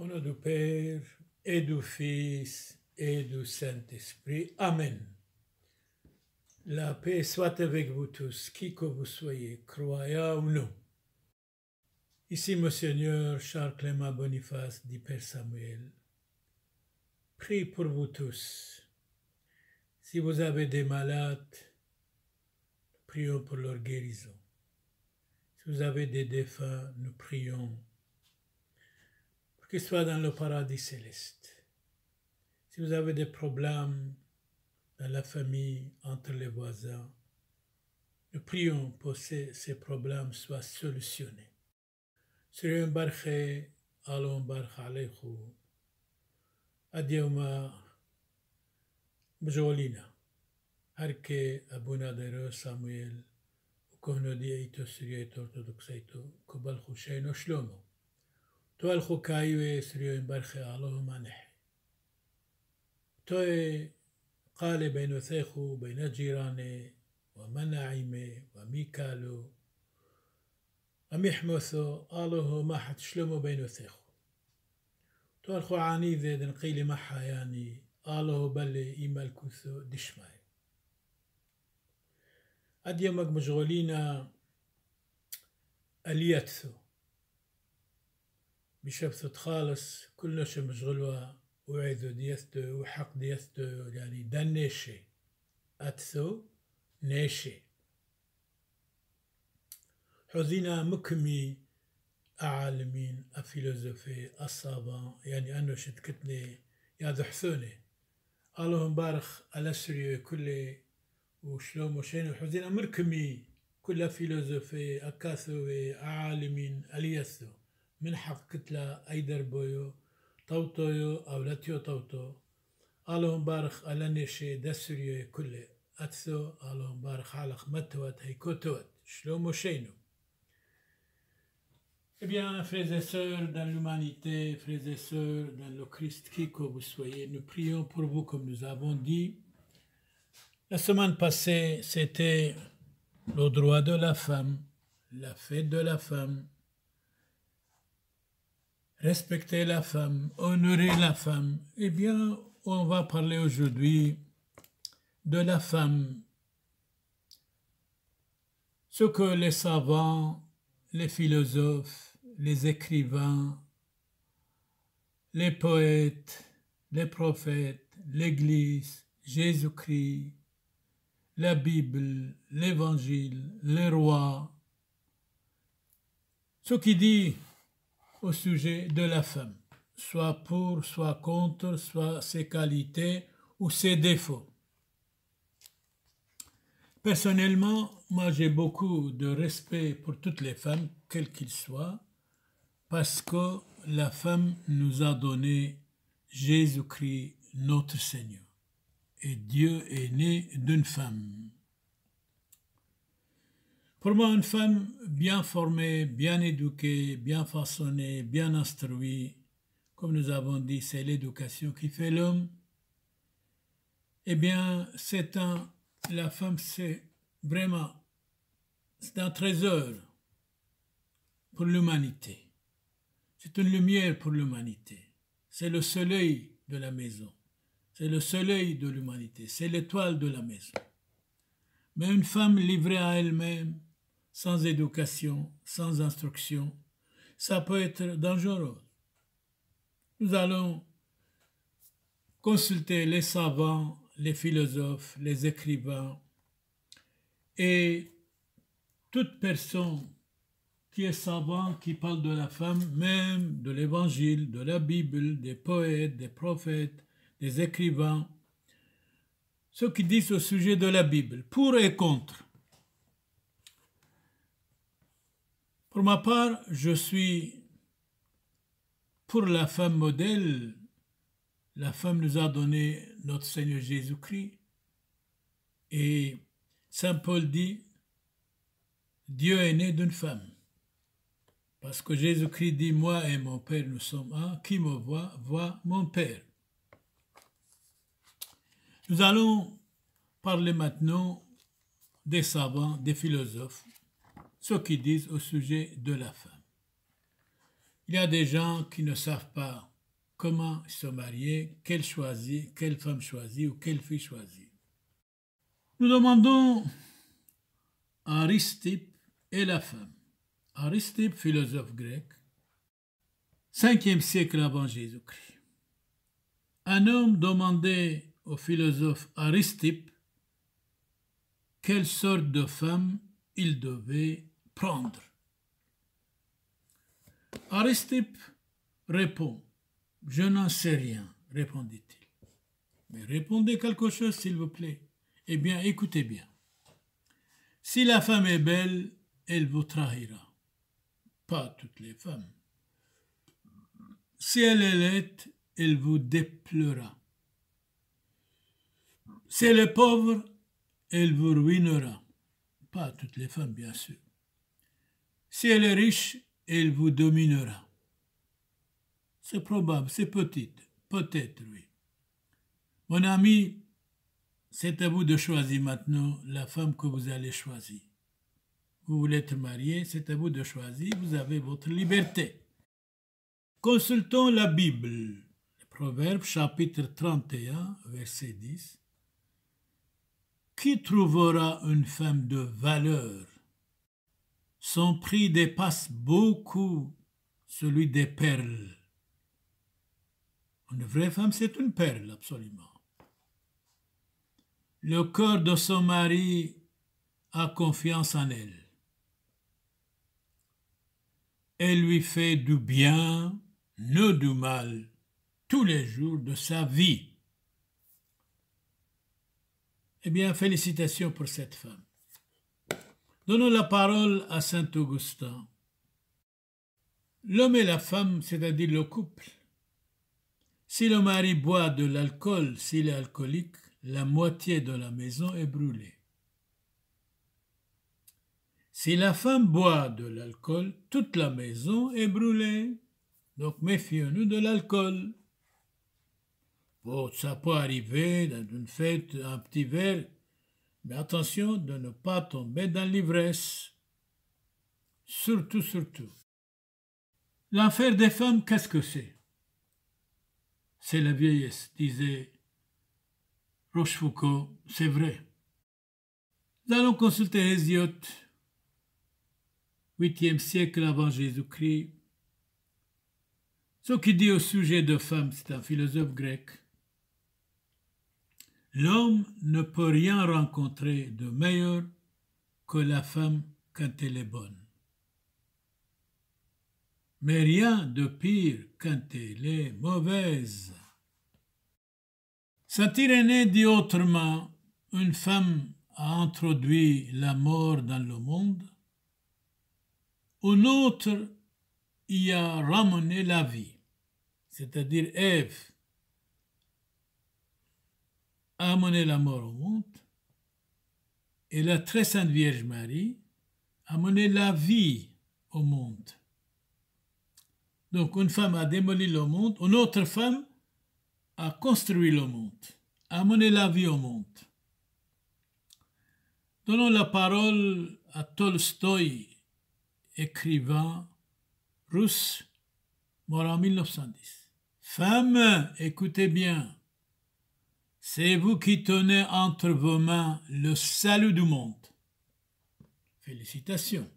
Au nom du Père et du Fils et du Saint-Esprit. Amen. La paix soit avec vous tous, qui que vous soyez, croyant ou non. Ici, Monseigneur Charles Clément Boniface dit Père Samuel, prie pour vous tous. Si vous avez des malades, prions pour leur guérison. Si vous avez des défunts, nous prions ce soit dans le paradis céleste. Si vous avez des problèmes dans la famille, entre les voisins, nous prions pour que ces, problèmes soient solutionnés. Seigneur Barche, allons Barkhe Alekou, Adioma, Bjolina, Harke, Abuna Dero, Samuel, וכהנו דיאיתו Orthodoxe, kobal קובל no shlomo. تو الخو تۆل خۆ کایی وێ سریۆین بەرخیاڵەوەمە نەحێ تۆێ قالێ بینوسێخ و بینە جیرانێ ومە نعیمێ وەمیکالو ئەمی حمۆسۆ ئاڵەهۆمە حەتشلمە بینوسێخ تۆل خۆعانی محا قیلی مەحایانی ئاڵەهۆ بەلێ ئیمەلکوسۆ دشمای ئەدیەمەک مژغۆلینە ئەلیەتسۆ بشبثة خالص كل كلش مشغلوا وعيذو ديستو وحق ديستو يعني دنيشي أتسو نيشي حوزينا مكمي أعالمين أفيلوزوفي أصابا يعني أنو شتكتني يا ذحثوني اللهم مبارخ الأسري كل وشلوم شين حوزينا مركمي كل فيلوزوفي أكاثوي أعالمين أليسو Eh bien, frères et sœurs dans l'humanité, frères et sœurs dans le Christ, qui que vous soyez, nous prions pour vous comme nous avons dit. La semaine passée, c'était le droit de la femme, la fête de la femme, respecter la femme, honorer la femme. Eh bien, on va parler aujourd'hui de la femme. Ce que les savants, les philosophes, les écrivains, les poètes, les prophètes, l'Église, Jésus-Christ, la Bible, l'Évangile, les rois, ce qui dit au sujet de la femme, soit pour, soit contre, soit ses qualités ou ses défauts. Personnellement, moi j'ai beaucoup de respect pour toutes les femmes, quelles qu'elles soient, parce que la femme nous a donné Jésus-Christ notre Seigneur. Et Dieu est né d'une femme. Pour moi, une femme bien formé, bien éduqué, bien façonné, bien instruit, comme nous avons dit, c'est l'éducation qui fait l'homme, eh bien, c'est un, la femme, c'est vraiment, c'est un trésor pour l'humanité. C'est une lumière pour l'humanité. C'est le soleil de la maison. C'est le soleil de l'humanité. C'est l'étoile de la maison. Mais une femme livrée à elle-même, sans éducation, sans instruction, ça peut être dangereux. Nous allons consulter les savants, les philosophes, les écrivains et toute personne qui est savant, qui parle de la femme, même de l'évangile, de la Bible, des poètes, des prophètes, des écrivains, ceux qui disent au sujet de la Bible, pour et contre. Pour ma part, je suis pour la femme modèle. La femme nous a donné notre Seigneur Jésus-Christ. Et Saint Paul dit, Dieu est né d'une femme. Parce que Jésus-Christ dit, moi et mon Père, nous sommes un. Qui me voit, voit mon Père. Nous allons parler maintenant des savants, des philosophes ce qu'ils disent au sujet de la femme. Il y a des gens qui ne savent pas comment se marier, quelle, choisir, quelle femme choisir ou quelle fille choisir. Nous demandons à et la femme. Aristippe, philosophe grec, 5e siècle avant Jésus-Christ. Un homme demandait au philosophe Aristippe quelle sorte de femme il devait prendre. répond, je n'en sais rien, répondit-il. Mais répondez quelque chose, s'il vous plaît. Eh bien, écoutez bien. Si la femme est belle, elle vous trahira. Pas toutes les femmes. Si elle est laite, elle vous déplera. Si elle est pauvre, elle vous ruinera. Pas toutes les femmes, bien sûr. Si elle est riche, elle vous dominera. C'est probable, c'est petite, peut-être, oui. Mon ami, c'est à vous de choisir maintenant la femme que vous allez choisir. Vous voulez être marié, c'est à vous de choisir, vous avez votre liberté. Consultons la Bible, Proverbe chapitre 31, verset 10. Qui trouvera une femme de valeur son prix dépasse beaucoup celui des perles. Une vraie femme, c'est une perle, absolument. Le cœur de son mari a confiance en elle. Elle lui fait du bien, ne du mal, tous les jours de sa vie. Eh bien, félicitations pour cette femme. Donnons la parole à saint Augustin. L'homme et la femme, c'est-à-dire le couple. Si le mari boit de l'alcool, s'il est alcoolique, la moitié de la maison est brûlée. Si la femme boit de l'alcool, toute la maison est brûlée. Donc méfions-nous de l'alcool. Bon, ça peut arriver dans une fête, un petit verre, mais attention de ne pas tomber dans l'ivresse. Surtout, surtout. L'enfer des femmes, qu'est-ce que c'est C'est la vieillesse, disait Rochefoucauld, c'est vrai. Nous allons consulter Hésiote, 8e siècle avant Jésus-Christ. Ce qui dit au sujet de femmes, c'est un philosophe grec. L'homme ne peut rien rencontrer de meilleur que la femme quand elle est bonne. Mais rien de pire quand elle est mauvaise. Saint Irénée dit autrement, une femme a introduit la mort dans le monde, une autre y a ramené la vie, c'est-à-dire Ève a amené la mort au monde, et la très sainte Vierge Marie a amené la vie au monde. Donc une femme a démoli le monde, une autre femme a construit le monde, a amené la vie au monde. Donnons la parole à Tolstoï, écrivain russe, mort en 1910. Femme, écoutez bien, c'est vous qui tenez entre vos mains le salut du monde. Félicitations.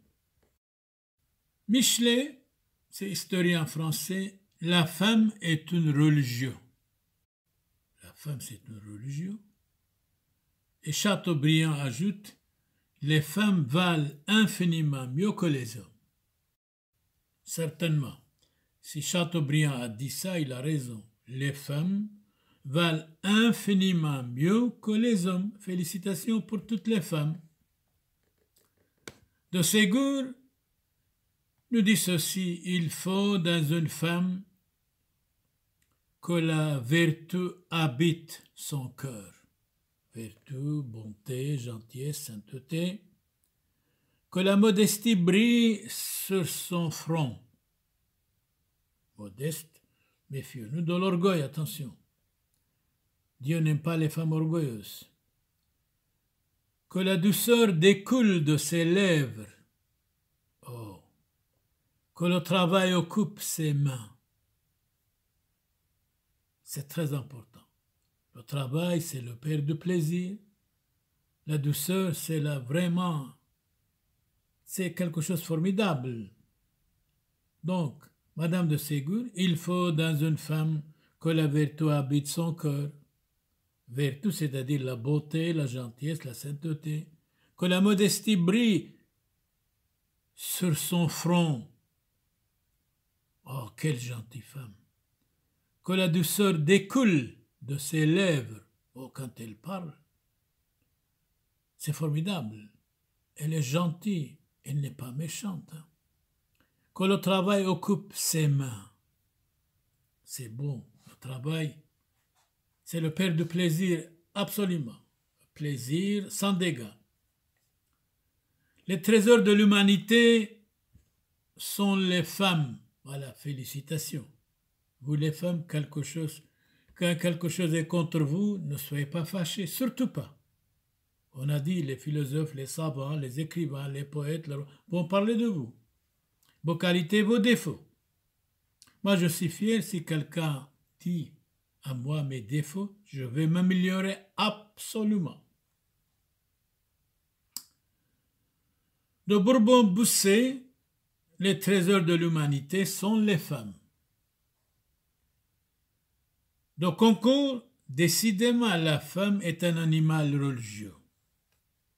Michelet, c'est historien français, la femme est une religion. La femme, c'est une religion. Et Chateaubriand ajoute, les femmes valent infiniment mieux que les hommes. Certainement, si Chateaubriand a dit ça, il a raison. Les femmes valent infiniment mieux que les hommes. Félicitations pour toutes les femmes. De Ségur nous dit ceci, il faut dans une femme que la vertu habite son cœur. Vertu, bonté, gentillesse, sainteté. Que la modestie brille sur son front. Modeste, méfions-nous de l'orgueil, attention Dieu n'aime pas les femmes orgueilleuses. Que la douceur découle de ses lèvres. Oh, que le travail occupe ses mains. C'est très important. Le travail, c'est le père du plaisir. La douceur, c'est là vraiment, c'est quelque chose de formidable. Donc, Madame de Ségur, il faut dans une femme que la vertu habite son cœur, vertu, c'est-à-dire la beauté, la gentillesse, la sainteté, que la modestie brille sur son front. Oh, quelle gentille femme Que la douceur découle de ses lèvres, oh, quand elle parle. C'est formidable. Elle est gentille, elle n'est pas méchante. Hein. Que le travail occupe ses mains. C'est bon, le travail c'est le père du plaisir absolument. Plaisir sans dégâts. Les trésors de l'humanité sont les femmes. Voilà, félicitations. Vous les femmes, quelque chose, quand quelque chose est contre vous, ne soyez pas fâchés, surtout pas. On a dit, les philosophes, les savants, les écrivains, les poètes vont parler de vous. Vos qualités, vos défauts. Moi, je suis fier si quelqu'un dit à moi mes défauts, je vais m'améliorer absolument. De Bourbon bousset les trésors de l'humanité sont les femmes. De concours, décidément, la femme est un animal religieux.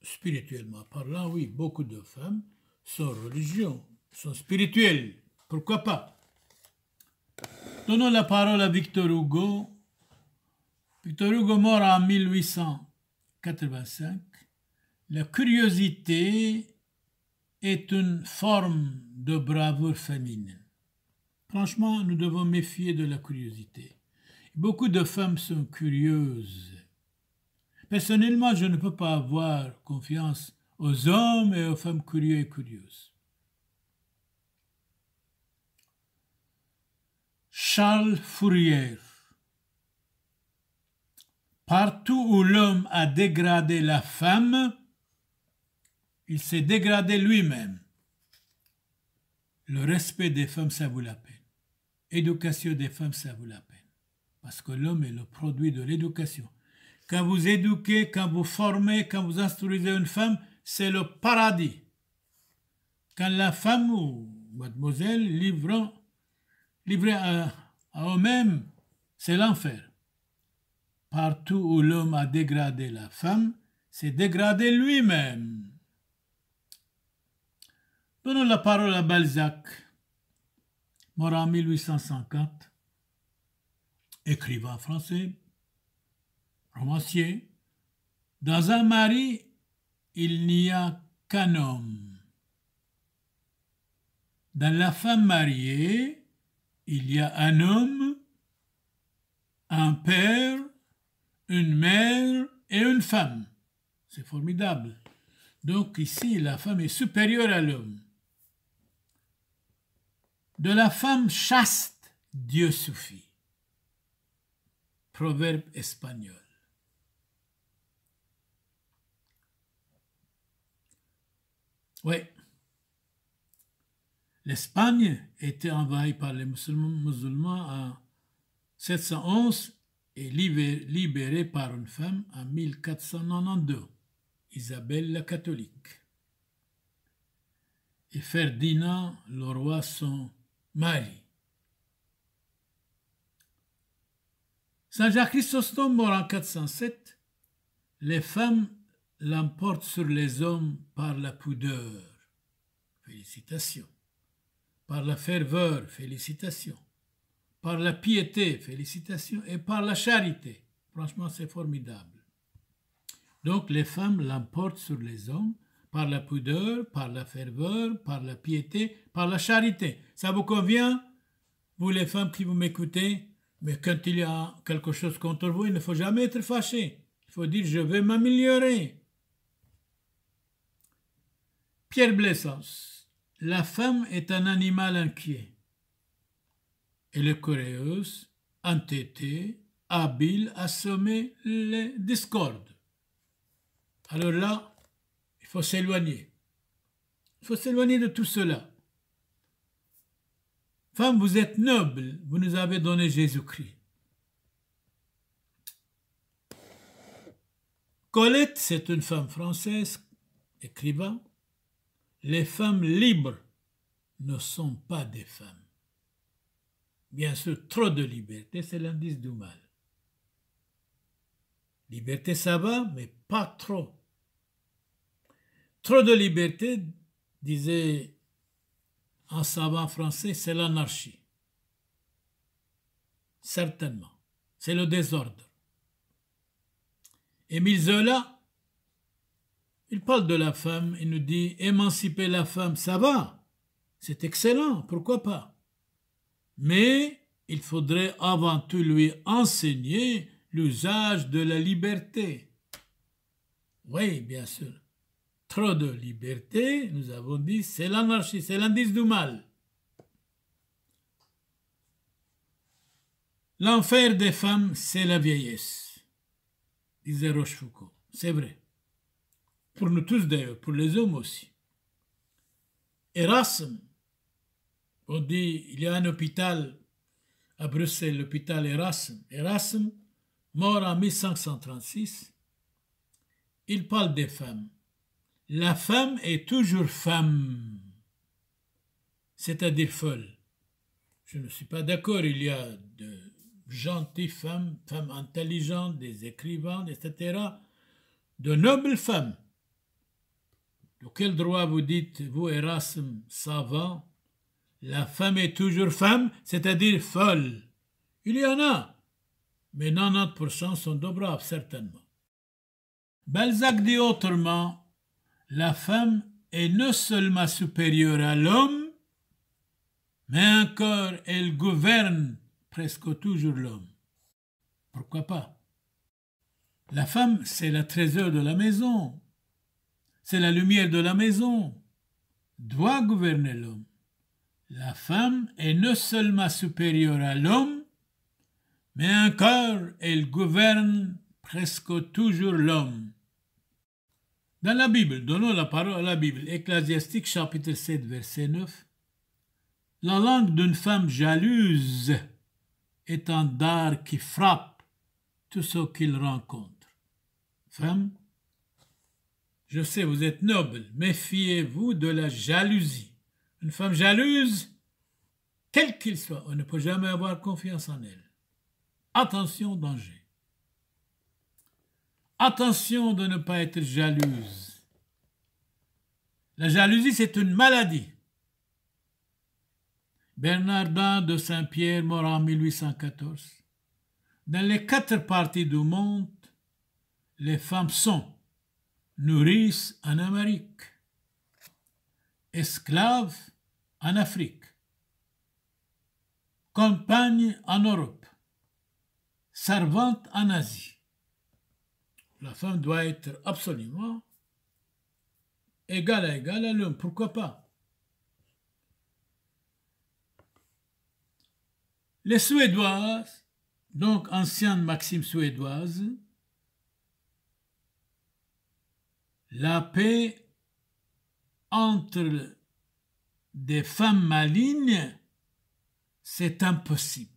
Spirituellement parlant, oui, beaucoup de femmes sont religieuses, sont spirituelles. Pourquoi pas Donnons la parole à Victor Hugo Victor Hugo mort en 1885. La curiosité est une forme de bravoure féminine. Franchement, nous devons méfier de la curiosité. Beaucoup de femmes sont curieuses. Personnellement, je ne peux pas avoir confiance aux hommes et aux femmes curieux et curieuses. Charles Fourier Partout où l'homme a dégradé la femme, il s'est dégradé lui-même. Le respect des femmes, ça vaut la peine. Éducation des femmes, ça vaut la peine. Parce que l'homme est le produit de l'éducation. Quand vous éduquez, quand vous formez, quand vous instruisez une femme, c'est le paradis. Quand la femme ou mademoiselle livrant, livrée à, à eux-mêmes, c'est l'enfer. Partout où l'homme a dégradé la femme, s'est dégradé lui-même. Donnons la parole à Balzac, mort en 1850, écrivain français, romancier. Dans un mari, il n'y a qu'un homme. Dans la femme mariée, il y a un homme, un père, une mère et une femme. C'est formidable. Donc ici, la femme est supérieure à l'homme. De la femme chaste, Dieu suffit. Proverbe espagnol. Oui. L'Espagne était envahie par les musulmans en 711 est libéré par une femme en 1492, Isabelle la catholique. Et Ferdinand, le roi, son mari. Saint Jacques Chrysostome mort en 407, les femmes l'emportent sur les hommes par la pudeur. Félicitations. Par la ferveur. Félicitations par la piété, félicitations, et par la charité. Franchement, c'est formidable. Donc les femmes l'emportent sur les hommes par la pudeur, par la ferveur, par la piété, par la charité. Ça vous convient, vous les femmes qui vous m'écoutez Mais quand il y a quelque chose contre vous, il ne faut jamais être fâché. Il faut dire, je vais m'améliorer. Pierre Blessance, la femme est un animal inquiet et le Coréus, entêté, habile à semer les discordes. Alors là, il faut s'éloigner. Il faut s'éloigner de tout cela. Femme, vous êtes noble, vous nous avez donné Jésus-Christ. Colette, c'est une femme française, écrivain. Les femmes libres ne sont pas des femmes. Bien sûr, trop de liberté, c'est l'indice du mal. Liberté, ça va, mais pas trop. Trop de liberté, disait un savant français, c'est l'anarchie. Certainement. C'est le désordre. Émile Zola, il parle de la femme, il nous dit émanciper la femme, ça va, c'est excellent, pourquoi pas mais il faudrait avant tout lui enseigner l'usage de la liberté. Oui, bien sûr. Trop de liberté, nous avons dit, c'est l'anarchie, c'est l'indice du mal. L'enfer des femmes, c'est la vieillesse, disait Rochefoucauld. C'est vrai. Pour nous tous d'ailleurs, pour les hommes aussi. Erasme on dit, il y a un hôpital à Bruxelles, l'hôpital Erasme. Erasme, mort en 1536, il parle des femmes. La femme est toujours femme, c'est-à-dire folle. Je ne suis pas d'accord, il y a de gentilles femmes, femmes intelligentes, des écrivains, etc., de nobles femmes. De quel droit vous dites, vous Erasme, savant, la femme est toujours femme, c'est-à-dire folle. Il y en a, mais 90% sont de braves, certainement. Balzac dit autrement, la femme est non seulement supérieure à l'homme, mais encore elle gouverne presque toujours l'homme. Pourquoi pas La femme, c'est la trésor de la maison, c'est la lumière de la maison, doit gouverner l'homme. La femme est non seulement supérieure à l'homme, mais encore elle gouverne presque toujours l'homme. Dans la Bible, donnons la parole à la Bible, Ecclésiastique chapitre 7 verset 9, la langue d'une femme jalouse est un dard qui frappe tout ce qu'il rencontre. Femme, je sais, vous êtes noble, méfiez-vous de la jalousie. Une femme jalouse, quel qu'il soit, on ne peut jamais avoir confiance en elle. Attention, danger. Attention de ne pas être jalouse. La jalousie, c'est une maladie. Bernardin de Saint-Pierre mort en 1814. Dans les quatre parties du monde, les femmes sont nourrices en Amérique, esclaves en Afrique, campagne en Europe, servante en Asie. La femme doit être absolument égale à égale à l'homme. Pourquoi pas Les Suédoises, donc ancienne maxime suédoise, la paix entre des femmes malignes, c'est impossible.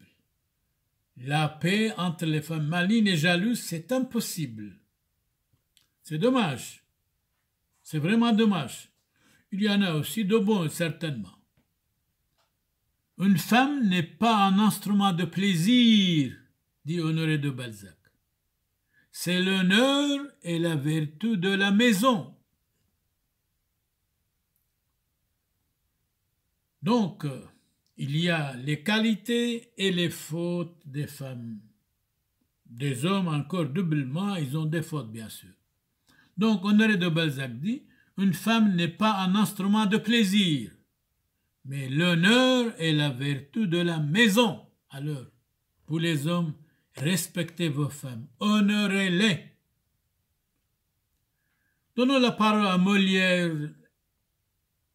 La paix entre les femmes malignes et jalouses, c'est impossible. C'est dommage. C'est vraiment dommage. Il y en a aussi de bons, certainement. Une femme n'est pas un instrument de plaisir, dit Honoré de Balzac. C'est l'honneur et la vertu de la maison. Donc, il y a les qualités et les fautes des femmes. Des hommes encore doublement, ils ont des fautes bien sûr. Donc Honoré de Balzac dit, une femme n'est pas un instrument de plaisir, mais l'honneur et la vertu de la maison. Alors, pour les hommes, respectez vos femmes, honorez-les. Donnons la parole à Molière,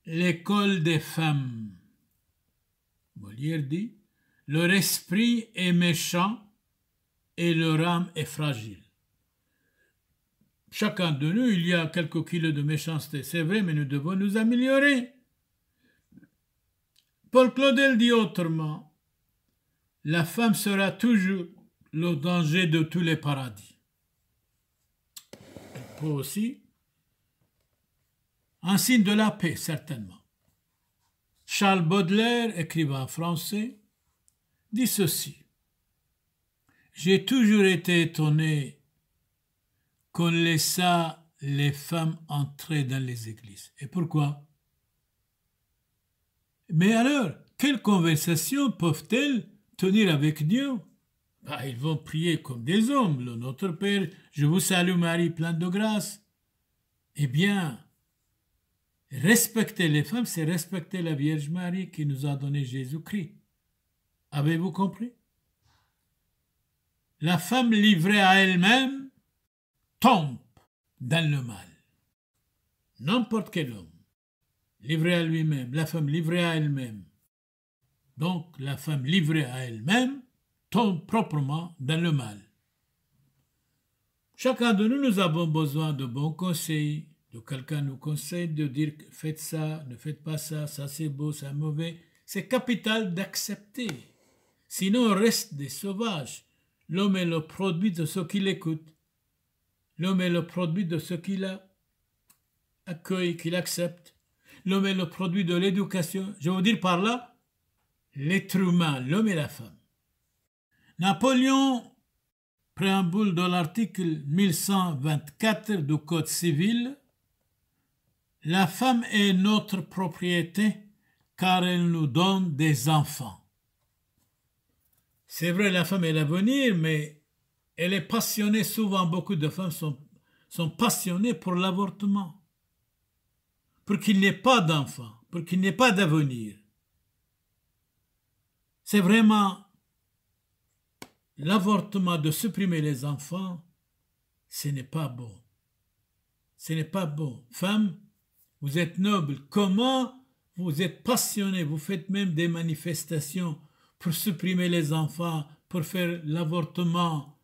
l'école des femmes. Molière dit Leur esprit est méchant et leur âme est fragile. Chacun de nous, il y a quelques kilos de méchanceté, c'est vrai, mais nous devons nous améliorer. Paul Claudel dit autrement La femme sera toujours le danger de tous les paradis. aussi un signe de la paix, certainement. Charles Baudelaire, écrivain français, dit ceci. J'ai toujours été étonné qu'on laissait les femmes entrer dans les églises. Et pourquoi Mais alors, quelles conversations peuvent-elles tenir avec Dieu bah, Ils vont prier comme des hommes, le Notre Père, je vous salue Marie, pleine de grâce. Eh bien, Respecter les femmes, c'est respecter la Vierge Marie qui nous a donné Jésus-Christ. Avez-vous compris La femme livrée à elle-même tombe dans le mal. N'importe quel homme livré à lui-même, la femme livrée à elle-même. Donc la femme livrée à elle-même tombe proprement dans le mal. Chacun de nous, nous avons besoin de bons conseils, donc quelqu'un nous conseille de dire faites ça, ne faites pas ça, ça c'est beau, ça c'est mauvais. C'est capital d'accepter. Sinon on reste des sauvages. L'homme est le produit de ce qu'il écoute. L'homme est le produit de ce qu'il a accueille, qu'il accepte. L'homme est le produit de l'éducation. Je veux dire par là, l'être humain, l'homme et la femme. Napoléon, préambule de l'article 1124 du Code civil, la femme est notre propriété car elle nous donne des enfants. C'est vrai, la femme est l'avenir, mais elle est passionnée. Souvent, beaucoup de femmes sont, sont passionnées pour l'avortement, pour qu'il n'y ait pas d'enfants, pour qu'il n'y ait pas d'avenir. C'est vraiment l'avortement de supprimer les enfants, ce n'est pas bon. Ce n'est pas bon. Femme, vous êtes noble, comment vous êtes passionné, vous faites même des manifestations pour supprimer les enfants, pour faire l'avortement,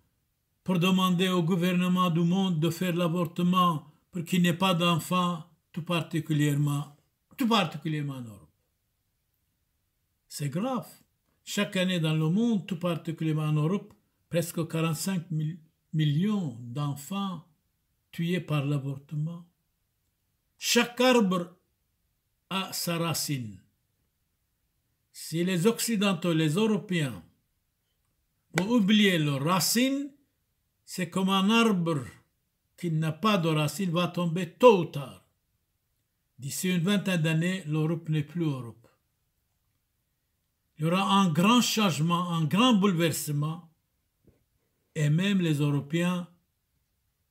pour demander au gouvernement du monde de faire l'avortement pour qu'il n'y ait pas d'enfants, tout particulièrement, tout particulièrement en Europe. C'est grave. Chaque année dans le monde, tout particulièrement en Europe, presque 45 millions d'enfants tués par l'avortement. Chaque arbre a sa racine. Si les Occidentaux, les Européens, ont oublié leurs racines, c'est comme un arbre qui n'a pas de racine va tomber tôt ou tard. D'ici une vingtaine d'années, l'Europe n'est plus Europe. Il y aura un grand changement, un grand bouleversement, et même les Européens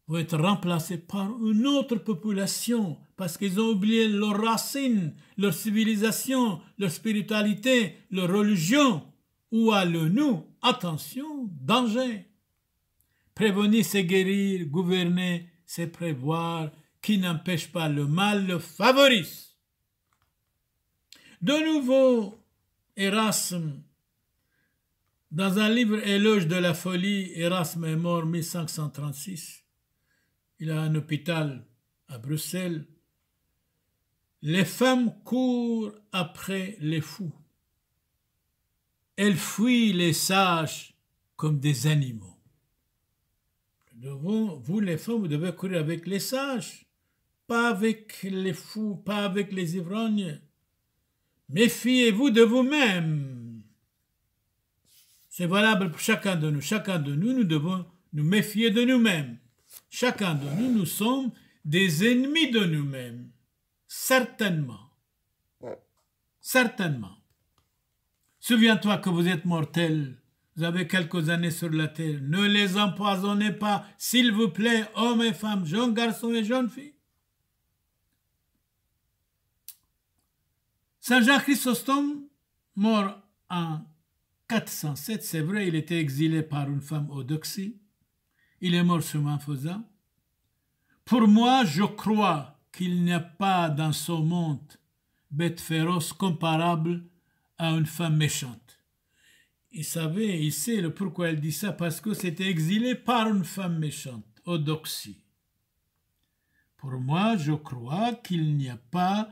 vont être remplacés par une autre population parce qu'ils ont oublié leurs racines, leur civilisation, leur spiritualité, leur religion. Où allons-nous Attention, danger. Prévenir, c'est guérir, gouverner, c'est prévoir, qui n'empêche pas le mal, le favorise. De nouveau, Erasme, dans un livre Éloge de la folie, Erasme est mort 1536 il a un hôpital à Bruxelles. Les femmes courent après les fous. Elles fuient les sages comme des animaux. Vous, vous, les femmes, vous devez courir avec les sages, pas avec les fous, pas avec les ivrognes. Méfiez-vous de vous-même. C'est valable pour chacun de nous. Chacun de nous, nous devons nous méfier de nous-mêmes. Chacun de nous, nous sommes des ennemis de nous-mêmes. Certainement. Certainement. Souviens-toi que vous êtes mortels. Vous avez quelques années sur la terre. Ne les empoisonnez pas, s'il vous plaît, hommes et femmes, jeunes garçons et jeunes filles. Saint Jean Chrysostome, mort en 407, c'est vrai, il était exilé par une femme orthodoxe il est mort sur faisant. Pour moi, je crois qu'il n'y a pas dans ce monde bête féroce comparable à une femme méchante. Il savait, il sait le pourquoi elle dit ça, parce que c'était exilé par une femme méchante, Odoxie. Pour moi, je crois qu'il n'y a pas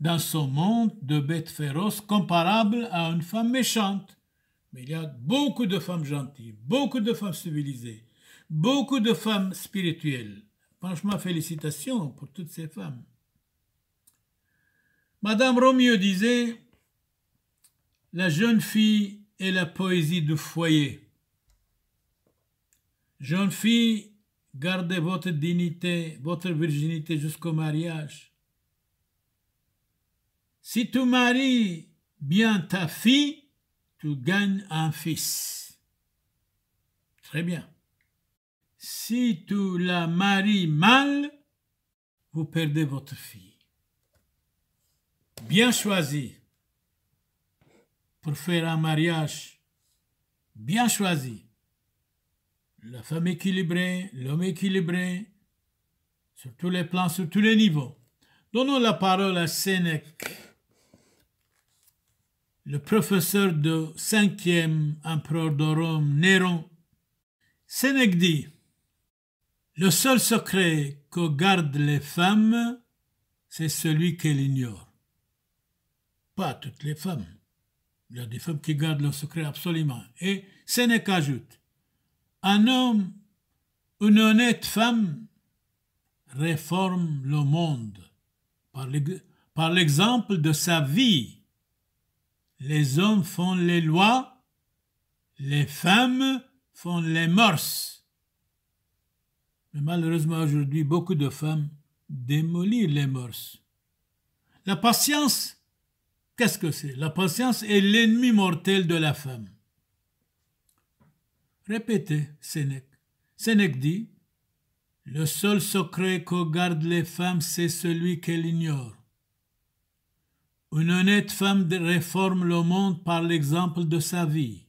dans ce monde de bêtes féroce comparable à une femme méchante. Mais il y a beaucoup de femmes gentilles, beaucoup de femmes civilisées, beaucoup de femmes spirituelles. Franchement, félicitations pour toutes ces femmes. Madame Romieux disait, la jeune fille est la poésie du foyer. Jeune fille, gardez votre dignité, votre virginité jusqu'au mariage. Si tu maries bien ta fille, tu gagnes un fils. Très bien si tu la maries mal, vous perdez votre fille. Bien choisi pour faire un mariage bien choisi. La femme équilibrée, l'homme équilibré, sur tous les plans, sur tous les niveaux. Donnons la parole à Sénèque, le professeur de cinquième empereur de Rome, Néron. Sénèque dit, le seul secret que gardent les femmes, c'est celui qu'elles ignorent. Pas toutes les femmes. Il y a des femmes qui gardent le secret absolument. Et Sénèque ajoute, un homme, une honnête femme, réforme le monde par l'exemple de sa vie. Les hommes font les lois, les femmes font les mœurs. Mais malheureusement aujourd'hui, beaucoup de femmes démolissent les mœurs. La patience, qu'est-ce que c'est La patience est l'ennemi mortel de la femme. Répétez, Sénèque. Sénèque dit, le seul secret que gardent les femmes, c'est celui qu'elles ignorent. Une honnête femme réforme le monde par l'exemple de sa vie.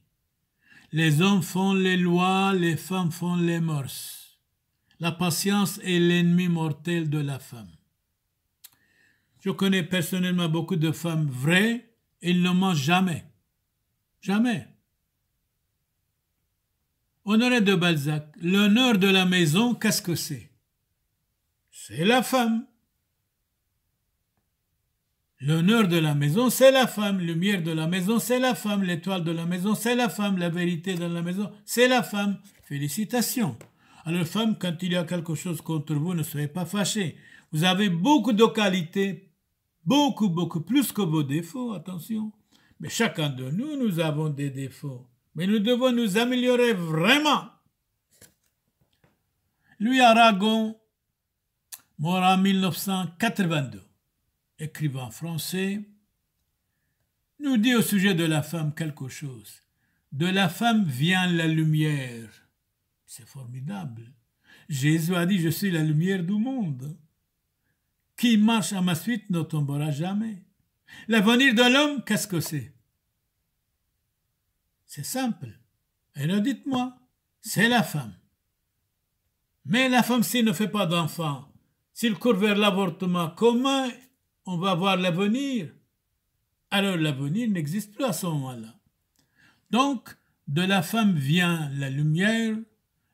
Les hommes font les lois, les femmes font les mœurs. La patience est l'ennemi mortel de la femme. Je connais personnellement beaucoup de femmes vraies, elles ne mangent jamais. Jamais. Honoré de Balzac, l'honneur de la maison, qu'est-ce que c'est C'est la femme. L'honneur de la maison, c'est la femme. Lumière de la maison, c'est la femme. L'étoile de la maison, c'est la femme. La vérité dans la maison, c'est la femme. Félicitations. Alors femme, quand il y a quelque chose contre vous, ne soyez pas fâchée. Vous avez beaucoup de qualités, beaucoup, beaucoup plus que vos défauts, attention. Mais chacun de nous, nous avons des défauts. Mais nous devons nous améliorer vraiment. Louis Aragon, mort en 1982, écrivain français, nous dit au sujet de la femme quelque chose. De la femme vient la lumière. C'est formidable. Jésus a dit, je suis la lumière du monde. Qui marche à ma suite ne tombera jamais. L'avenir de l'homme, qu'est-ce que c'est C'est simple. Et dites-moi, c'est la femme. Mais la femme, s'il ne fait pas d'enfant, s'il court vers l'avortement, comment on va voir l'avenir Alors l'avenir n'existe plus à ce moment-là. Donc, de la femme vient la lumière,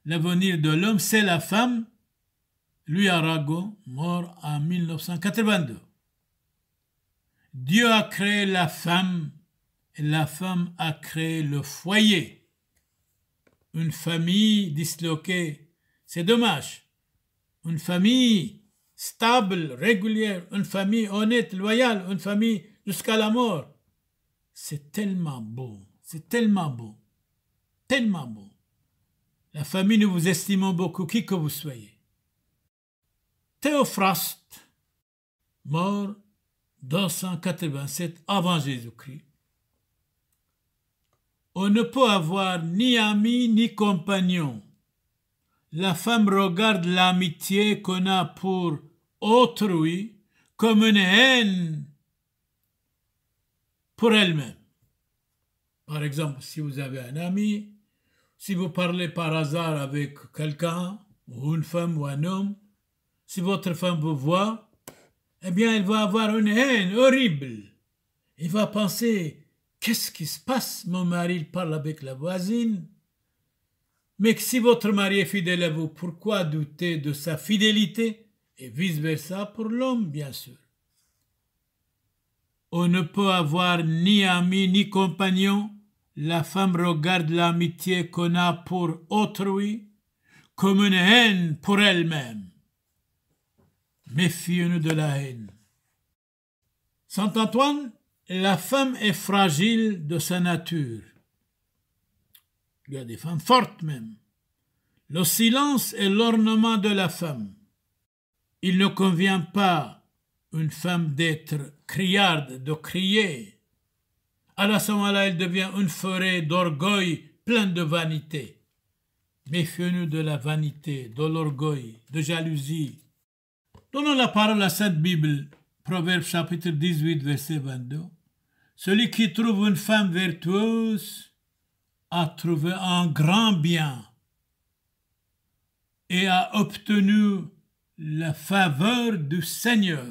L'avenir de l'homme, c'est la femme. Lui, Arago, mort en 1982. Dieu a créé la femme et la femme a créé le foyer. Une famille disloquée, c'est dommage. Une famille stable, régulière, une famille honnête, loyale, une famille jusqu'à la mort. C'est tellement beau, c'est tellement beau, tellement beau. La famille, nous vous estimons beaucoup, qui que vous soyez. Théophraste, mort 287 avant Jésus-Christ. On ne peut avoir ni ami ni compagnon. La femme regarde l'amitié qu'on a pour autrui comme une haine pour elle-même. Par exemple, si vous avez un ami, si vous parlez par hasard avec quelqu'un, ou une femme ou un homme, si votre femme vous voit, eh bien, elle va avoir une haine horrible. Il va penser, qu'est-ce qui se passe Mon mari il parle avec la voisine. Mais si votre mari est fidèle à vous, pourquoi douter de sa fidélité Et vice-versa pour l'homme, bien sûr. On ne peut avoir ni ami ni compagnon la femme regarde l'amitié qu'on a pour autrui comme une haine pour elle-même. méfiez nous de la haine. Saint Antoine, la femme est fragile de sa nature. Il y a des femmes fortes même. Le silence est l'ornement de la femme. Il ne convient pas une femme d'être criarde, de crier, à ce moment-là, elle devient une forêt d'orgueil pleine de vanité. Méfions-nous de la vanité, de l'orgueil, de jalousie. Donnons la parole à cette Bible, Proverbe chapitre 18, verset 22. Celui qui trouve une femme vertueuse a trouvé un grand bien et a obtenu la faveur du Seigneur.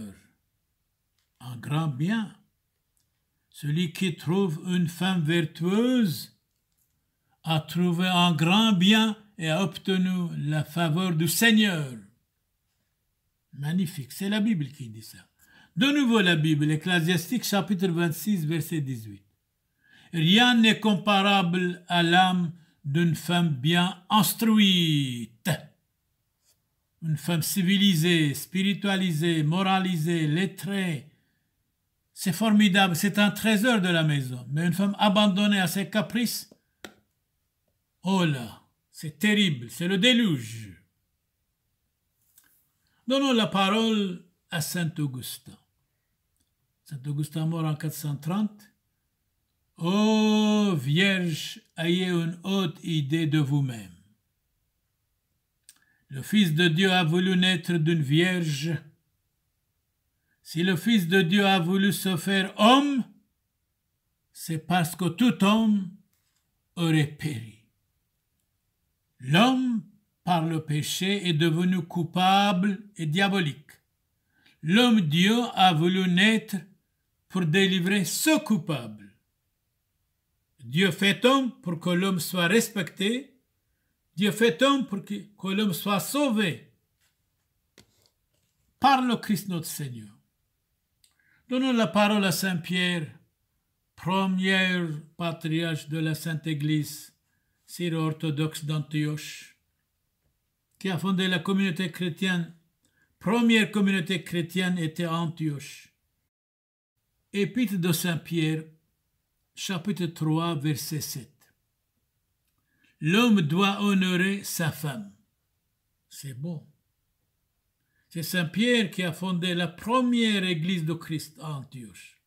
Un grand bien. Celui qui trouve une femme vertueuse a trouvé un grand bien et a obtenu la faveur du Seigneur. Magnifique, c'est la Bible qui dit ça. De nouveau la Bible, Ecclésiastique chapitre 26, verset 18. Rien n'est comparable à l'âme d'une femme bien instruite. Une femme civilisée, spiritualisée, moralisée, lettrée, c'est formidable, c'est un trésor de la maison. Mais une femme abandonnée à ses caprices, oh là, c'est terrible, c'est le déluge. Donnons la parole à saint Augustin. Saint Augustin mort en 430. Ô oh, Vierge, ayez une haute idée de vous-même. Le Fils de Dieu a voulu naître d'une Vierge si le Fils de Dieu a voulu se faire homme, c'est parce que tout homme aurait péri. L'homme, par le péché, est devenu coupable et diabolique. L'homme Dieu a voulu naître pour délivrer ce coupable. Dieu fait homme pour que l'homme soit respecté. Dieu fait homme pour que, l'homme soit sauvé par le Christ notre Seigneur. Donnons la parole à Saint Pierre, premier patriarche de la Sainte Église syro-orthodoxe d'Antioche, qui a fondé la communauté chrétienne. Première communauté chrétienne était Antioche. Épître de Saint Pierre, chapitre 3, verset 7. L'homme doit honorer sa femme. C'est bon. C'est Saint Pierre qui a fondé la première église de Christ en Turche.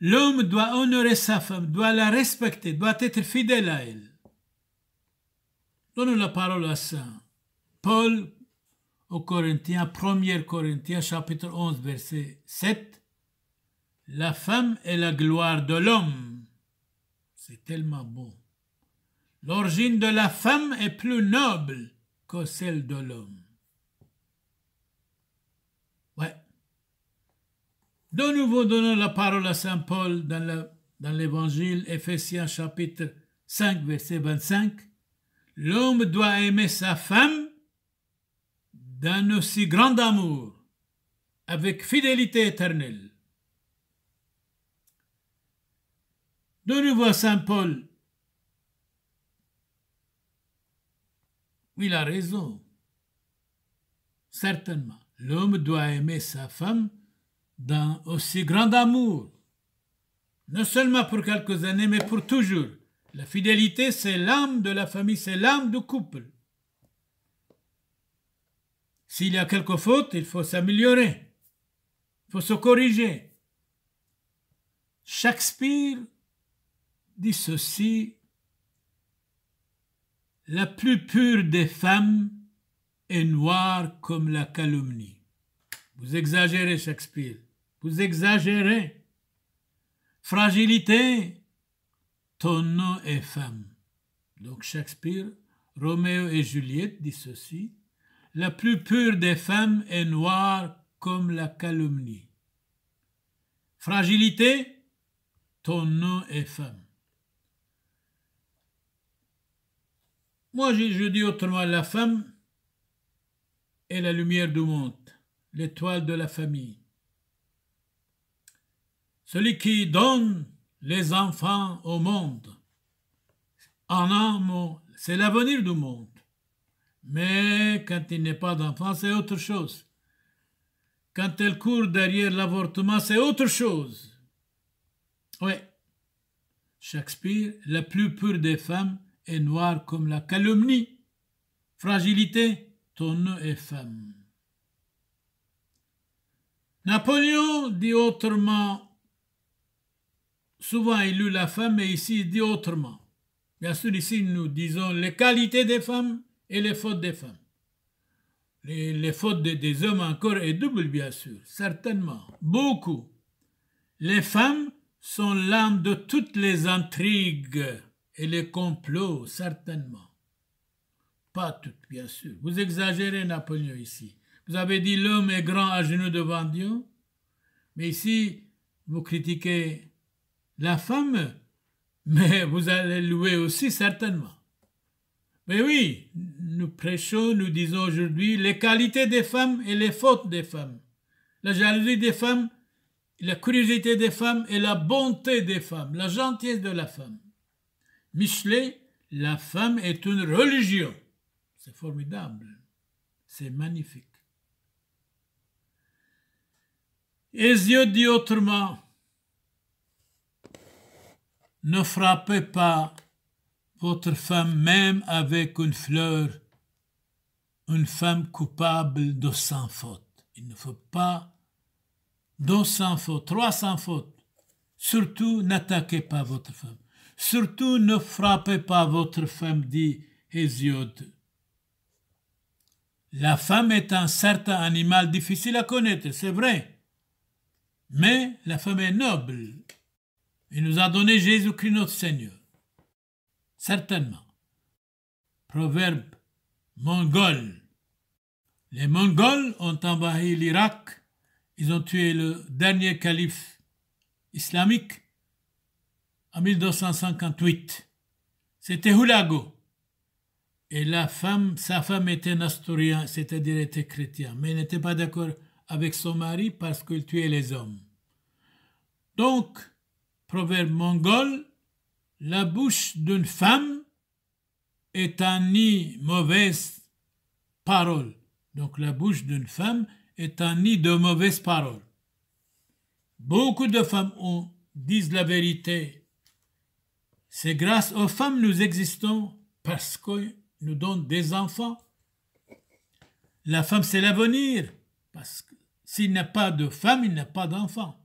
L'homme doit honorer sa femme, doit la respecter, doit être fidèle à elle. Donne la parole à Saint Paul aux Corinthiens, 1 Corinthiens chapitre 11 verset 7. La femme est la gloire de l'homme. C'est tellement beau. L'origine de la femme est plus noble que celle de l'homme. De nouveau, donnons la parole à Saint Paul dans l'évangile Ephésiens, chapitre 5, verset 25. L'homme doit aimer sa femme d'un aussi grand amour, avec fidélité éternelle. De nouveau, Saint Paul. Il a raison. Certainement, l'homme doit aimer sa femme d'un aussi grand amour, non seulement pour quelques années, mais pour toujours. La fidélité, c'est l'âme de la famille, c'est l'âme du couple. S'il y a quelque faute, il faut s'améliorer, il faut se corriger. Shakespeare dit ceci, la plus pure des femmes est noire comme la calomnie. Vous exagérez, Shakespeare. Vous exagérez. Fragilité, nom et femme. Donc Shakespeare, Roméo et Juliette dit ceci. La plus pure des femmes est noire comme la calomnie. Fragilité, nom et femme. Moi, je, je dis autrement, la femme est la lumière du monde l'étoile de la famille. Celui qui donne les enfants au monde, en un mot, c'est l'avenir du monde. Mais quand il n'est pas d'enfant, c'est autre chose. Quand elle court derrière l'avortement, c'est autre chose. Oui. Shakespeare, la plus pure des femmes, est noire comme la calomnie. Fragilité, tonne et femme. Napoléon dit autrement, souvent il eut la femme, et ici il dit autrement. Bien sûr, ici nous disons les qualités des femmes et les fautes des femmes. Les, fautes des hommes encore est double, bien sûr, certainement, beaucoup. Les femmes sont l'âme de toutes les intrigues et les complots, certainement. Pas toutes, bien sûr. Vous exagérez, Napoléon, ici. Vous avez dit l'homme est grand à genoux devant Dieu, mais ici, vous critiquez la femme, mais vous allez louer aussi certainement. Mais oui, nous prêchons, nous disons aujourd'hui les qualités des femmes et les fautes des femmes, la jalousie des femmes, la curiosité des femmes et la bonté des femmes, la gentillesse de la femme. Michelet, la femme est une religion. C'est formidable, c'est magnifique. Hésiode dit autrement, ne frappez pas votre femme même avec une fleur, une femme coupable de sans faute. Il ne faut pas deux sans faute, trois sans Surtout, n'attaquez pas votre femme. Surtout, ne frappez pas votre femme, dit Hésiode. La femme est un certain animal difficile à connaître, c'est vrai. Mais la femme est noble et nous a donné Jésus-Christ notre Seigneur. Certainement. Proverbe mongol. Les Mongols ont envahi l'Irak. Ils ont tué le dernier calife islamique en 1258. C'était Hulago. Et la femme, sa femme était nasturienne c'est-à-dire était chrétien, mais elle n'était pas d'accord avec son mari parce qu'il tuait les hommes. Donc, proverbe mongol, la bouche d'une femme est un nid mauvaise parole. Donc la bouche d'une femme est un nid de mauvaises paroles. Beaucoup de femmes ont, disent la vérité. C'est grâce aux femmes nous existons parce qu'elles nous donnent des enfants. La femme, c'est l'avenir. Parce que s'il n'y a pas de femme, il n'y a pas d'enfant.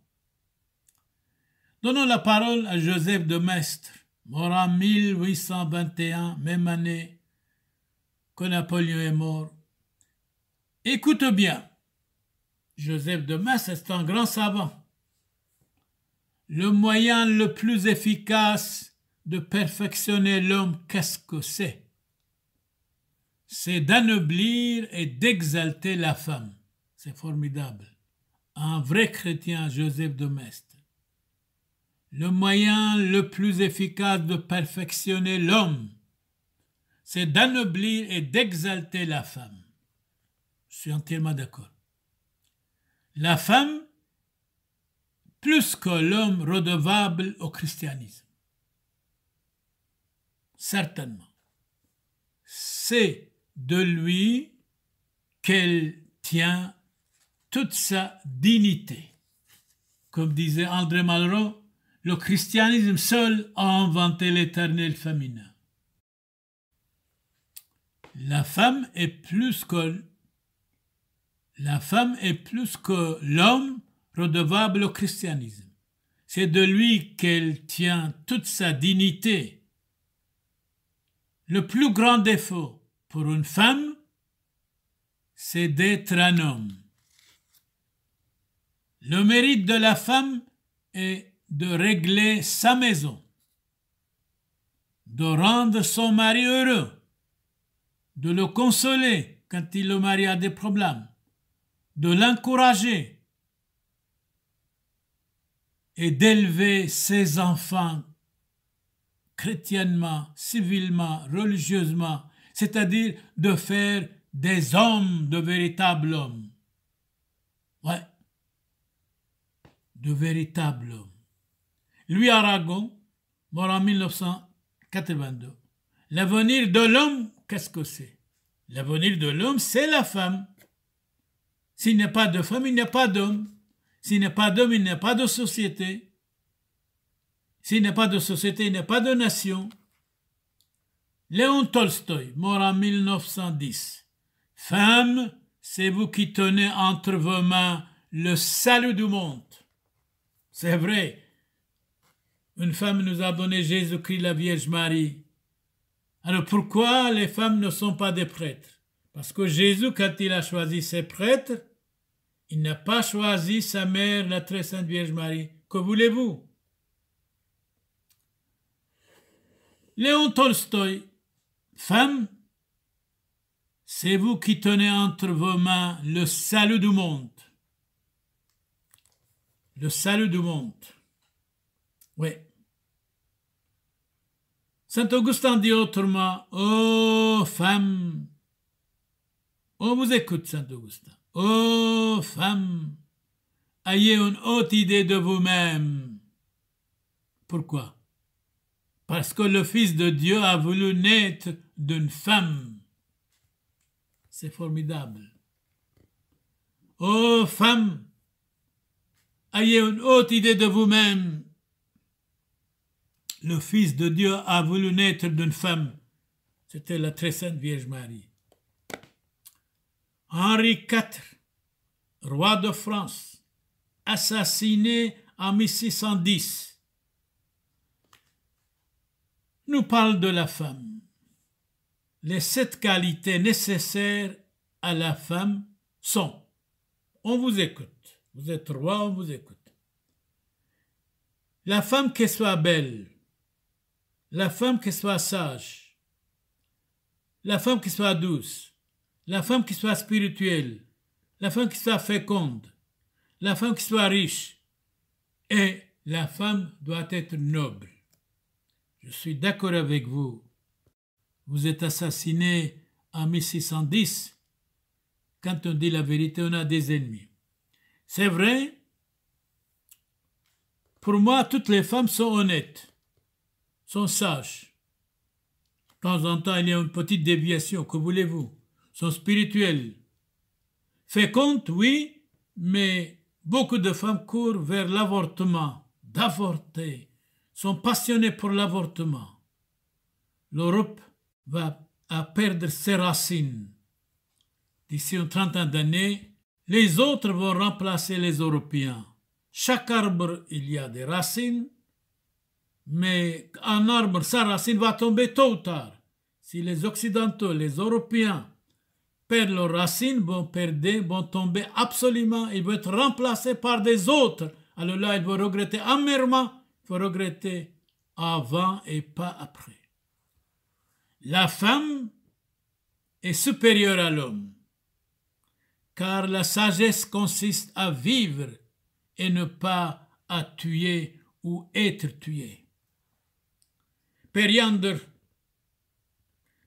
Donnons la parole à Joseph de Mestre, mort en 1821, même année que Napoléon est mort. Écoute bien, Joseph de Maistre est un grand savant. Le moyen le plus efficace de perfectionner l'homme, qu'est-ce que c'est C'est d'anoblir et d'exalter la femme. C'est formidable. Un vrai chrétien, Joseph de Maistre. Le moyen le plus efficace de perfectionner l'homme, c'est d'anoblir et d'exalter la femme. Je suis entièrement d'accord. La femme, plus que l'homme redevable au christianisme. Certainement. C'est de lui qu'elle tient toute sa dignité. Comme disait André Malraux, le christianisme seul a inventé l'éternel féminin. La femme est plus que la femme est plus que l'homme redevable au christianisme. C'est de lui qu'elle tient toute sa dignité. Le plus grand défaut pour une femme, c'est d'être un homme. Le mérite de la femme est de régler sa maison, de rendre son mari heureux, de le consoler quand il le mari a des problèmes, de l'encourager et d'élever ses enfants chrétiennement, civilement, religieusement, c'est-à-dire de faire des hommes de véritables hommes. Ouais, de véritables hommes. Louis Aragon, mort en 1982. L'avenir de l'homme, qu'est-ce que c'est L'avenir de l'homme, c'est la femme. S'il n'y a pas de femme, il n'y a pas d'homme. S'il n'y a pas d'homme, il n'y a pas de société. S'il n'y a pas de société, il n'y a pas de nation. Léon Tolstoï, mort en 1910. Femme, c'est vous qui tenez entre vos mains le salut du monde. C'est vrai, une femme nous a donné Jésus-Christ, la Vierge Marie. Alors pourquoi les femmes ne sont pas des prêtres Parce que Jésus, quand il a choisi ses prêtres, il n'a pas choisi sa mère, la très sainte Vierge Marie. Que voulez-vous Léon Tolstoï, femme, c'est vous qui tenez entre vos mains le salut du monde. Le salut du monde. Oui. Saint Augustin dit autrement, ô oh, femme, on vous écoute, Saint Augustin, ô femme, ayez une haute idée de vous-même. Pourquoi Parce que le Fils de Dieu a voulu naître d'une femme. C'est formidable. Ô oh, femme, ayez une haute idée de vous-même le Fils de Dieu a voulu naître d'une femme. C'était la très sainte Vierge Marie. Henri IV, roi de France, assassiné en 1610, nous parle de la femme. Les sept qualités nécessaires à la femme sont, on vous écoute, vous êtes roi, on vous écoute. La femme qu'elle soit belle, la femme qui soit sage, la femme qui soit douce, la femme qui soit spirituelle, la femme qui soit féconde, la femme qui soit riche, et la femme doit être noble. Je suis d'accord avec vous. Vous êtes assassiné en 1610. Quand on dit la vérité, on a des ennemis. C'est vrai. Pour moi, toutes les femmes sont honnêtes sont sages. De temps en temps, il y a une petite déviation, que voulez-vous Sont spirituels. Fécondes, oui, mais beaucoup de femmes courent vers l'avortement, d'avorter, sont passionnées pour l'avortement. L'Europe va à perdre ses racines. D'ici une trentaine d'années, les autres vont remplacer les Européens. Chaque arbre, il y a des racines, mais un arbre sa racine va tomber tôt ou tard. Si les Occidentaux, les Européens perdent leurs racines, vont perdre, vont tomber absolument, ils vont être remplacés par des autres. Alors là, ils vont regretter amèrement, ils vont regretter avant et pas après. La femme est supérieure à l'homme, car la sagesse consiste à vivre et ne pas à tuer ou être tué. Périander,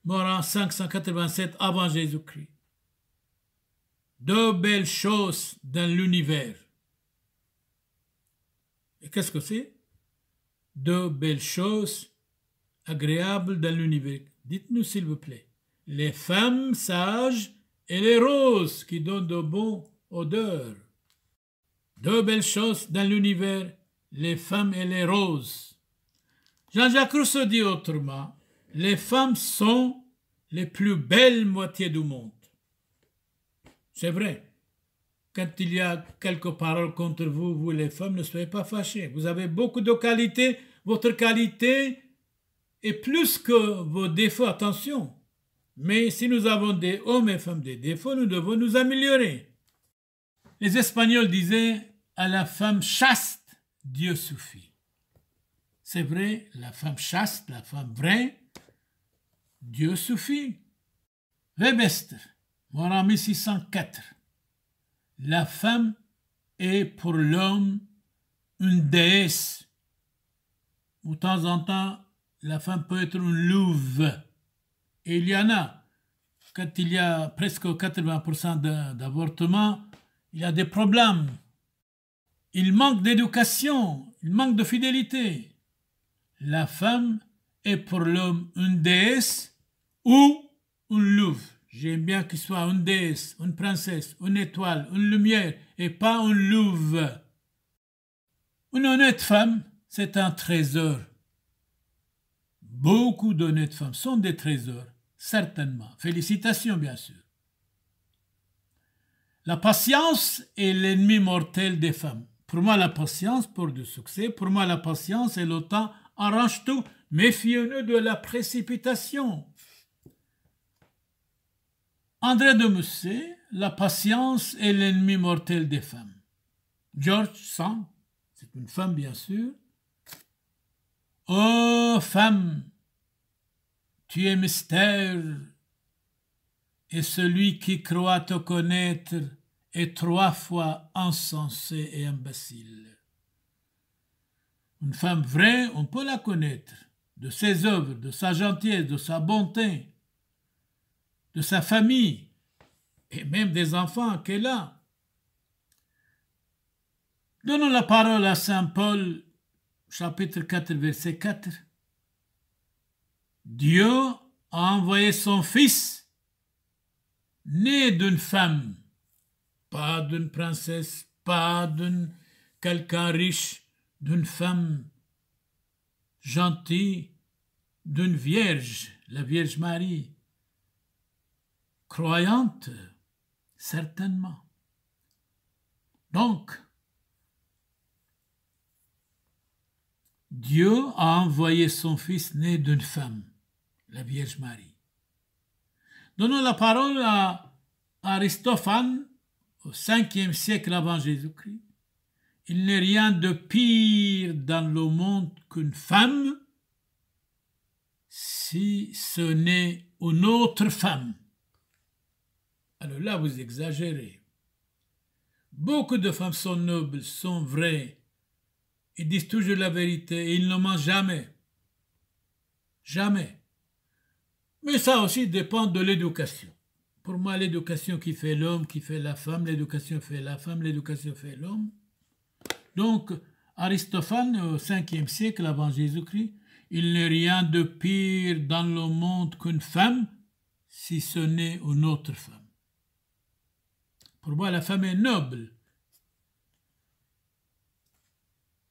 Mort en 587 avant Jésus-Christ. Deux belles choses dans l'univers. Et qu'est-ce que c'est Deux belles choses agréables dans l'univers. Dites-nous s'il vous plaît. Les femmes sages et les roses qui donnent de bonnes odeurs. Deux belles choses dans l'univers, les femmes et les roses. Jean-Jacques Rousseau dit autrement, les femmes sont les plus belles moitiés du monde. C'est vrai. Quand il y a quelques paroles contre vous, vous les femmes, ne soyez pas fâchées. Vous avez beaucoup de qualités. Votre qualité est plus que vos défauts. Attention. Mais si nous avons des hommes et femmes des défauts, nous devons nous améliorer. Les Espagnols disaient à la femme chaste, Dieu suffit. C'est vrai, la femme chaste, la femme vraie, Dieu suffit. mort en 604. La femme est pour l'homme une déesse. De temps en temps, la femme peut être une louve. Et il y en a. Quand il y a presque 80% d'avortements, il y a des problèmes. Il manque d'éducation, il manque de fidélité la femme est pour l'homme une déesse ou une louve. J'aime bien qu'il soit une déesse, une princesse, une étoile, une lumière et pas une louve. Une honnête femme, c'est un trésor. Beaucoup d'honnêtes femmes sont des trésors, certainement. Félicitations, bien sûr. La patience est l'ennemi mortel des femmes. Pour moi, la patience, pour du succès, pour moi, la patience est le temps arrange-tout, méfiez-nous de la précipitation. André de Musset, La patience est l'ennemi mortel des femmes. George Sand, c'est une femme bien sûr. oh, femme, tu es mystère, et celui qui croit te connaître est trois fois insensé et imbécile. Une femme vraie, on peut la connaître, de ses œuvres, de sa gentillesse, de sa bonté, de sa famille, et même des enfants qu'elle a. Donnons la parole à Saint Paul, chapitre 4, verset 4. Dieu a envoyé son Fils, né d'une femme, pas d'une princesse, pas d'un quelqu'un riche, d'une femme gentille, d'une vierge, la Vierge Marie, croyante, certainement. Donc, Dieu a envoyé son Fils né d'une femme, la Vierge Marie. Donnons la parole à Aristophane au 5e siècle avant Jésus-Christ. Il n'est rien de pire dans le monde qu'une femme si ce n'est une autre femme. Alors là, vous exagérez. Beaucoup de femmes sont nobles, sont vraies. Ils disent toujours la vérité et ils ne mentent jamais. Jamais. Mais ça aussi dépend de l'éducation. Pour moi, l'éducation qui fait l'homme, qui fait la femme, l'éducation fait la femme, l'éducation fait l'homme. Donc, Aristophane, au 5e siècle avant Jésus-Christ, il n'est rien de pire dans le monde qu'une femme, si ce n'est une autre femme. Pour moi, la femme est noble.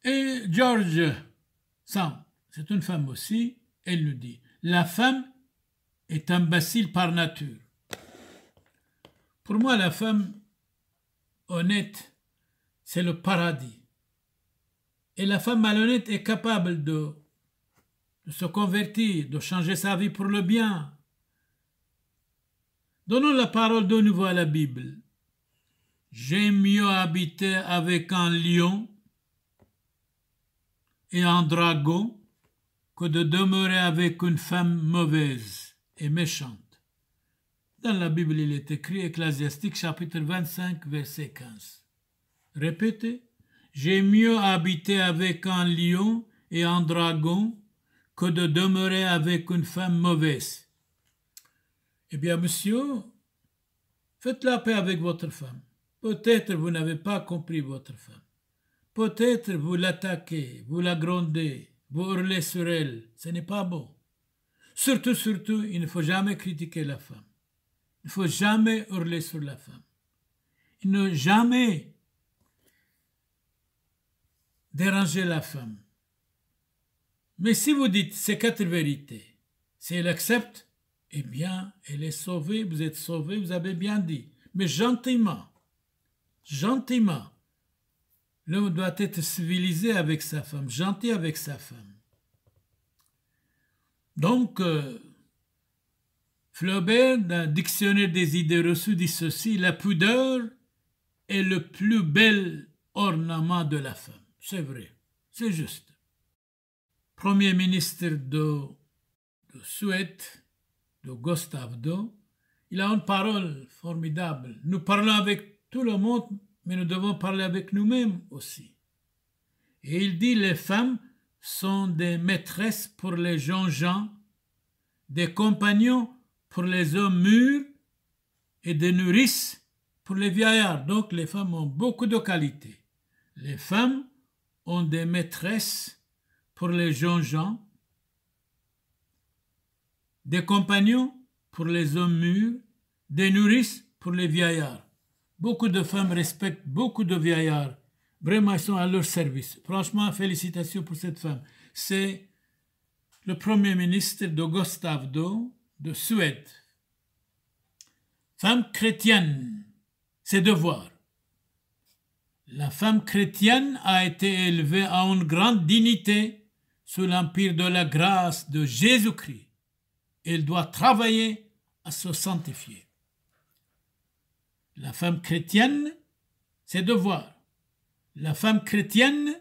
Et George Sam, c'est une femme aussi, elle nous dit. La femme est imbécile par nature. Pour moi, la femme honnête, c'est le paradis. Et la femme malhonnête est capable de, se convertir, de changer sa vie pour le bien. Donnons la parole de nouveau à la Bible. J'aime mieux habiter avec un lion et un dragon que de demeurer avec une femme mauvaise et méchante. Dans la Bible, il est écrit, Ecclésiastique chapitre 25, verset 15. Répétez, j'ai mieux habité avec un lion et un dragon que de demeurer avec une femme mauvaise. Eh bien, monsieur, faites la paix avec votre femme. Peut-être vous n'avez pas compris votre femme. Peut-être vous l'attaquez, vous la grondez, vous hurlez sur elle. Ce n'est pas bon. Surtout, surtout, il ne faut jamais critiquer la femme. Il ne faut jamais hurler sur la femme. Il ne jamais déranger la femme. Mais si vous dites ces quatre vérités, si elle accepte, eh bien, elle est sauvée, vous êtes sauvée, vous avez bien dit. Mais gentiment, gentiment. L'homme doit être civilisé avec sa femme, gentil avec sa femme. Donc, euh, Flaubert, dans le Dictionnaire des idées reçues, dit ceci, la pudeur est le plus bel ornement de la femme. C'est vrai, c'est juste. Premier ministre de, de Suède, de Gustave il a une parole formidable. Nous parlons avec tout le monde, mais nous devons parler avec nous-mêmes aussi. Et il dit les femmes sont des maîtresses pour les jeunes gens, des compagnons pour les hommes mûrs et des nourrices pour les vieillards. Donc les femmes ont beaucoup de qualités. Les femmes ont des maîtresses pour les jeunes gens, des compagnons pour les hommes mûrs, des nourrices pour les vieillards. Beaucoup de femmes respectent beaucoup de vieillards. Vraiment, elles sont à leur service. Franchement, félicitations pour cette femme. C'est le premier ministre de Do, de Suède. Femme chrétienne, ses devoirs. La femme chrétienne a été élevée à une grande dignité sous l'empire de la grâce de Jésus-Christ. Elle doit travailler à se sanctifier. La femme chrétienne, c'est devoir. La femme chrétienne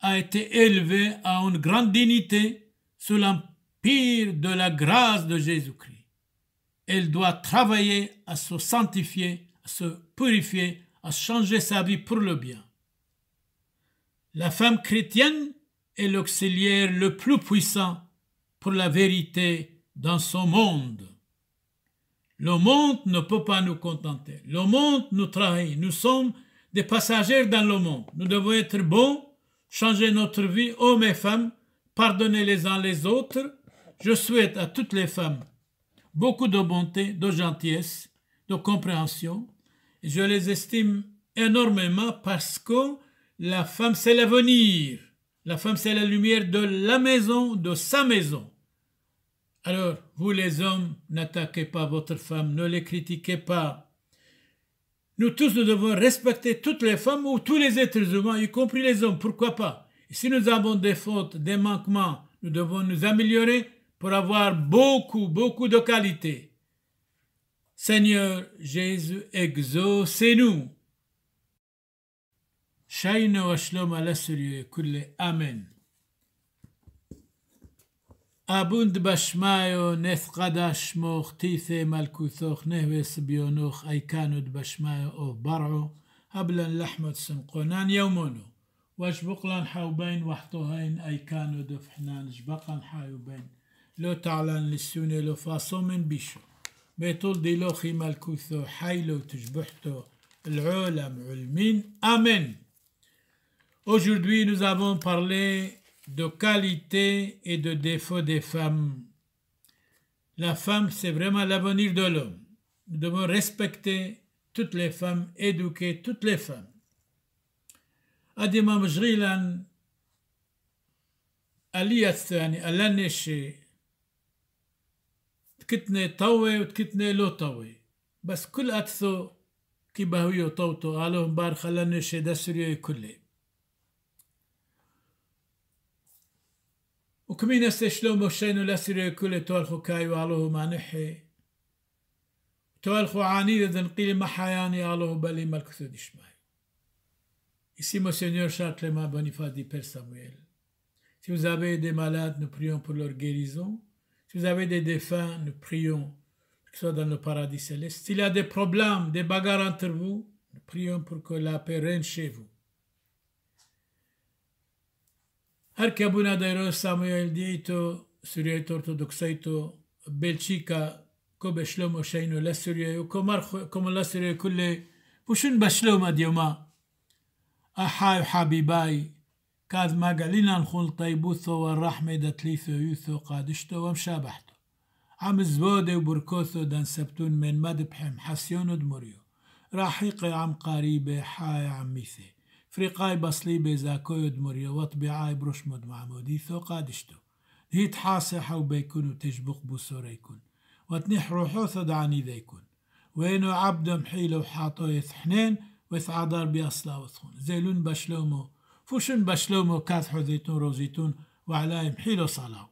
a été élevée à une grande dignité sous l'empire de la grâce de Jésus-Christ. Elle doit travailler à se sanctifier, à se purifier, à changer sa vie pour le bien. La femme chrétienne est l'auxiliaire le plus puissant pour la vérité dans son monde. Le monde ne peut pas nous contenter. Le monde nous trahit. Nous sommes des passagers dans le monde. Nous devons être bons, changer notre vie, hommes et femmes, pardonnez les uns les autres. Je souhaite à toutes les femmes beaucoup de bonté, de gentillesse, de compréhension je les estime énormément parce que la femme, c'est l'avenir. La femme, c'est la lumière de la maison, de sa maison. Alors, vous les hommes, n'attaquez pas votre femme, ne les critiquez pas. Nous tous, nous devons respecter toutes les femmes ou tous les êtres humains, y compris les hommes, pourquoi pas. si nous avons des fautes, des manquements, nous devons nous améliorer pour avoir beaucoup, beaucoup de qualités. Seigneur Jésus, exaucez-nous. شينا وشلوم على السرية كل آمين أبوند بشمايو نثقدا شموخ تيثي ملكوثوخ نهوس بيونوخ أي كانود بشمايو أو برعو هبلا لحمد سنقونان يومونو واشبقلان حوبين وحطوهين أي كانود فحنان جبقان حايوبين لو تعلن للسوني لو فاصو من بيشو Amen. Aujourd'hui, nous avons parlé de qualité et de défaut des femmes. La femme, c'est vraiment l'avenir de l'homme. Nous devons respecter toutes les femmes, éduquer toutes les femmes. Adimam Jrilan, Ali تكتني طوي وتكتني لو طوي بس كل أتثو كي بهويو طوتو قالو بار خلاني شي دسريو كلي وكمين استشلو مشينو لسريو كلي تولخو كايو قالو مانحي تولخو عانيد قيل محياني قالو بلي ملكتو دشماي Ici, mon Seigneur, Charles Clément Boniface dit Père Samuel, si vous avez des malades, nous prions pour leur guérison. Si vous avez des défunts, nous prions qu'ils soient dans le paradis céleste. S'il y a des problèmes, des bagarres entre vous, nous prions pour que la paix règne chez vous. Harkabunadero Samuel Dieto, Suriet Orthodoxeito, Belchika, كوب شلوم وشينو لا سوريا وكمر كم la سوريا كل وشن بشلوم اديوما أحاي Habibai, كاد ماگەلینان خولتەی طيبوثو ڕەحمەی دەتلیسە يوثو قادشتو ومشابحتو عم بۆ دێ و برکۆسۆ دان سبتون من دبحم حەسیۆن و دمریۆ عم عم حاي عم ميثي فريقاي بصلي زاكوي دموريو وطبيعاي بروش مد ثو قادشتو هيت حاسة حو بيكون وتشبق بصورة يكون وتنيح روحو ثدعني ذيكون وينو عبدو محيلو حاطو يثحنين وثعادار بيصلاو وثخون زيلون بشلومو فوشن بشلومو كاث حذيتون روزيتون وعلايم حيلو صلاو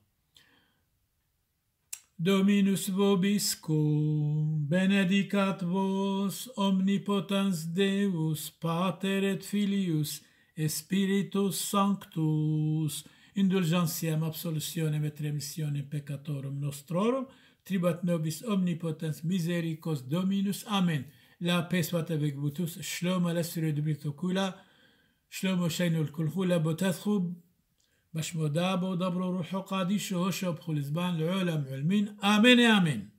Dominus vobiscum, benedicat vos omnipotens Deus, Pater et Filius, et Spiritus Sanctus, indulgentiam absolutionem et remissionem peccatorum nostrorum, tribat nobis omnipotens misericos Dominus. Amen. La paix soit avec vous tous. Shalom à la surée de Britocula. شلومو شينو الكل خولة بتثخب باش مدابو دبرو روحو قاديشو هشو بخل زبان العالم علمين آمين آمين